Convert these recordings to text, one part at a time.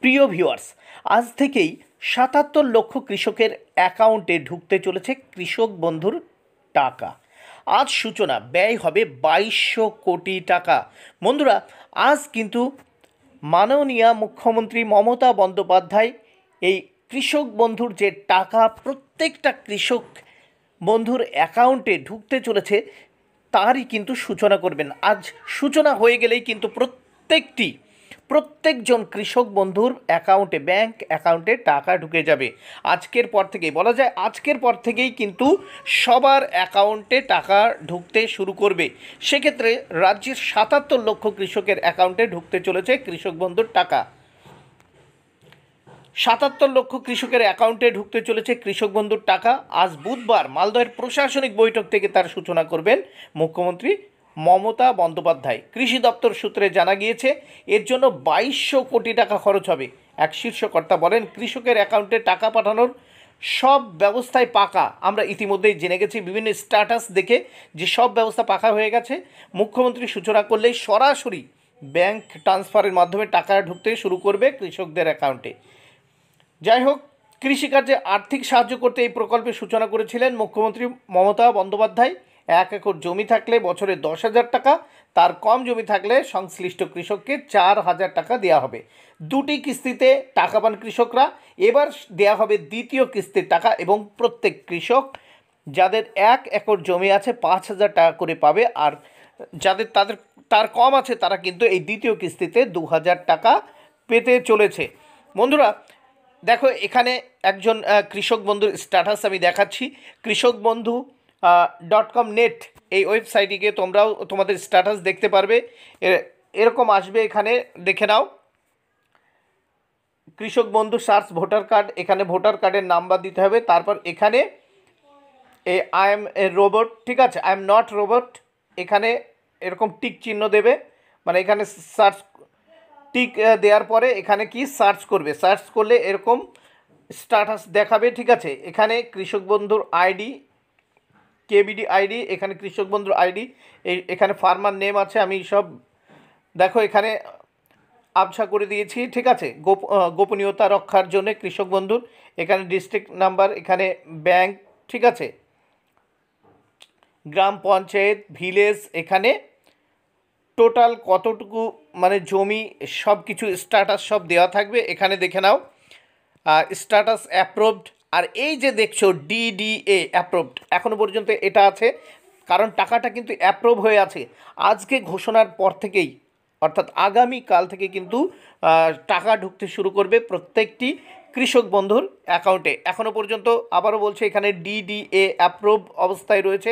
প্রিয় ভিউয়ার্স আজ থেকেই সাতাত্তর লক্ষ কৃষকের অ্যাকাউন্টে ঢুকতে চলেছে কৃষক বন্ধুর টাকা আজ সূচনা ব্যয় হবে বাইশশো কোটি টাকা বন্ধুরা আজ কিন্তু মাননীয় মুখ্যমন্ত্রী মমতা বন্দ্যোপাধ্যায় এই কৃষক বন্ধুর যে টাকা প্রত্যেকটা কৃষক বন্ধুর অ্যাকাউন্টে ঢুকতে চলেছে তারই কিন্তু সূচনা করবেন আজ সূচনা হয়ে গেলেই কিন্তু প্রত্যেকটি প্রত্যেকজন কৃষক বন্ধুর অ্যাকাউন্টে ব্যাংক অ্যাকাউন্টে টাকা ঢুকে যাবে আজকের পর থেকেই বলা যায় আজকের পর থেকেই কিন্তু সবার অ্যাকাউন্টে টাকা ঢুকতে শুরু করবে সেক্ষেত্রে রাজ্যের সাতাত্তর লক্ষ কৃষকের অ্যাকাউন্টে ঢুকতে চলেছে কৃষক বন্ধুর টাকা সাতাত্তর লক্ষ কৃষকের অ্যাকাউন্টে ঢুকতে চলেছে কৃষক বন্ধুর টাকা আজ বুধবার মালদহের প্রশাসনিক বৈঠক থেকে তার সূচনা করবেন মুখ্যমন্ত্রী মমতা বন্দ্যোপাধ্যায় কৃষি দপ্তর সূত্রে জানা গিয়েছে এর জন্য বাইশশো কোটি টাকা খরচ হবে এক শীর্ষকর্তা বলেন কৃষকের অ্যাকাউন্টে টাকা পাঠানোর সব ব্যবস্থায় পাকা আমরা ইতিমধ্যেই জেনে গেছি বিভিন্ন স্ট্যাটাস দেখে যে সব ব্যবস্থা পাকা হয়ে গেছে মুখ্যমন্ত্রী সূচনা করলেই সরাসরি ব্যাংক ট্রান্সফারের মাধ্যমে টাকা ঢুকতে শুরু করবে কৃষকদের অ্যাকাউন্টে যাই হোক কৃষিকাজে আর্থিক সাহায্য করতে এই প্রকল্পের সূচনা করেছিলেন মুখ্যমন্ত্রী মমতা বন্দ্যোপাধ্যায় এক একর জমি থাকলে বছরে দশ হাজার টাকা তার কম জমি থাকলে সংশ্লিষ্ট কৃষককে চার হাজার টাকা দেওয়া হবে দুটি কিস্তিতে টাকা পান কৃষকরা এবার দেওয়া হবে দ্বিতীয় কিস্তির টাকা এবং প্রত্যেক কৃষক যাদের এক একর জমি আছে পাঁচ হাজার টাকা করে পাবে আর যাদের তাদের তার কম আছে তারা কিন্তু এই দ্বিতীয় কিস্তিতে দু হাজার টাকা পেতে চলেছে বন্ধুরা দেখো এখানে একজন কৃষক বন্ধুর স্ট্যাটাস আমি দেখাচ্ছি কৃষক বন্ধু ডট কম নেট এই ওয়েবসাইটে গিয়ে তোমরাও তোমাদের স্ট্যাটাস দেখতে পারবে এরকম আসবে এখানে দেখে নাও কৃষক বন্ধু সার্চ ভোটার কার্ড এখানে ভোটার কার্ডের নাম্বার দিতে হবে তারপর এখানে এ আই এম এ রোবট ঠিক আছে আই এম নট রোবট এখানে এরকম টিক চিহ্ন দেবে মানে এখানে সার্চ টিক দেওয়ার পরে এখানে কি সার্চ করবে সার্চ করলে এরকম স্ট্যাটাস দেখাবে ঠিক আছে এখানে কৃষক বন্ধুর আইডি কেবিডি আইডি এখানে কৃষক বন্ধুর আইডি এখানে ফার্মার নেম আছে আমি সব দেখো এখানে আবছা করে দিয়েছি ঠিক আছে গোপ গোপনীয়তা রক্ষার জন্য কৃষক বন্ধুর এখানে ডিস্ট্রিক্ট নাম্বার এখানে ব্যাংক ঠিক আছে গ্রাম পঞ্চায়েত ভিলেজ এখানে টোটাল কতটুকু মানে জমি সব কিছু স্ট্যাটাস সব দেওয়া থাকবে এখানে দেখে নাও স্ট্যাটাস অ্যাপ্রুভড আর এই যে দেখছো ডিডিএ অ্যাপ্রুভড এখনও পর্যন্ত এটা আছে কারণ টাকাটা কিন্তু অ্যাপ্রুভ হয়ে আছে আজকে ঘোষণার পর থেকেই অর্থাৎ আগামী কাল থেকে কিন্তু টাকা ঢুকতে শুরু করবে প্রত্যেকটি কৃষক বন্ধুর অ্যাকাউন্টে এখনও পর্যন্ত আবারও বলছে এখানে ডিডিএ অ্যাপ্রুভ অবস্থায় রয়েছে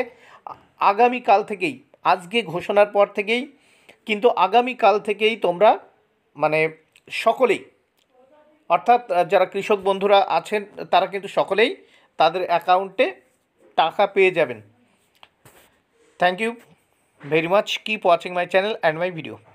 আগামী কাল থেকেই আজকে ঘোষণার পর থেকেই কিন্তু আগামী কাল থেকেই তোমরা মানে সকলেই অর্থাৎ যারা কৃষক বন্ধুরা আছেন তারা কিন্তু সকলেই তাদের অ্যাকাউন্টে টাকা পেয়ে যাবেন thank you very much keep watching my channel and my video